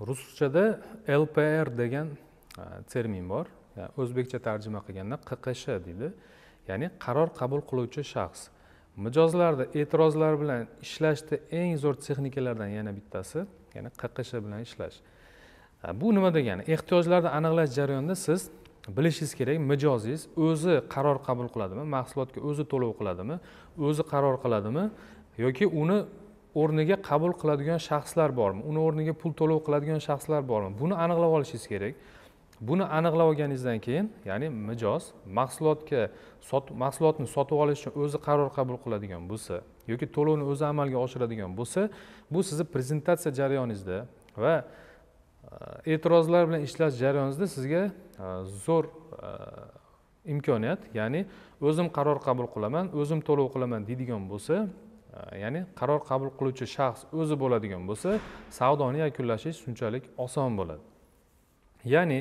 ruschada lpr degan e, termin bor o'zbekcha tarjima qilganda qqsh deydi ya'ni qaror qabul qiluvchi shaxs mijozlarda e'tirozlar bilan ishlashda eng zo'r texnikalardan yana bittasi ya'ni qqsh bilan ishlash e, bu nima degani ehtiyojlarni aniqlash jarayonida siz bilishingiz kerak mijozingiz o'zi qaror qabul qiladimi mahsulotga o'zi to'lov qiladimi o'zi qaror qiladimi yoki uni o'rniga qabul qiladigan shaxslar bormi uni o'rniga pul to'lov qiladigan shaxslar bormi buni aniqlab olishingiz kerak buni aniqlab olganingizdan keyin ya'ni mijoz mahsulotga sot, mahsulotni sotib olish uchun o'zi qaror qabul qiladigan bo'lsa yoki to'lovni o'zi amalga oshiradigan bo'lsa bu sizni prezentatsiya jarayoningizda va e, e'tirozlar bilan ishlash jarayoningizda sizga e, zo'r e, imkoniyat ya'ni o'zim qaror qabul qilaman o'zim to'lov qilaman deydigan bo'lsa ya'ni qaror qabul qiluvchi shaxs o'zi bo'ladigan bo'lsa savdoni yakunlashish shunchalik oson bo'ladi ya'ni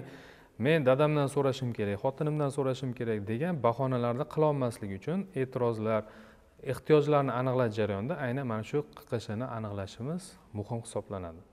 men dadamdan so'rashim kerak xotinimdan so'rashim kerak degan bahonalarni qilolmaslik uchun e'tirozlar ehtiyojlarni aniqlash jarayonida aynan mana shu qiqishini aniqlashimiz muhim hisoblanadi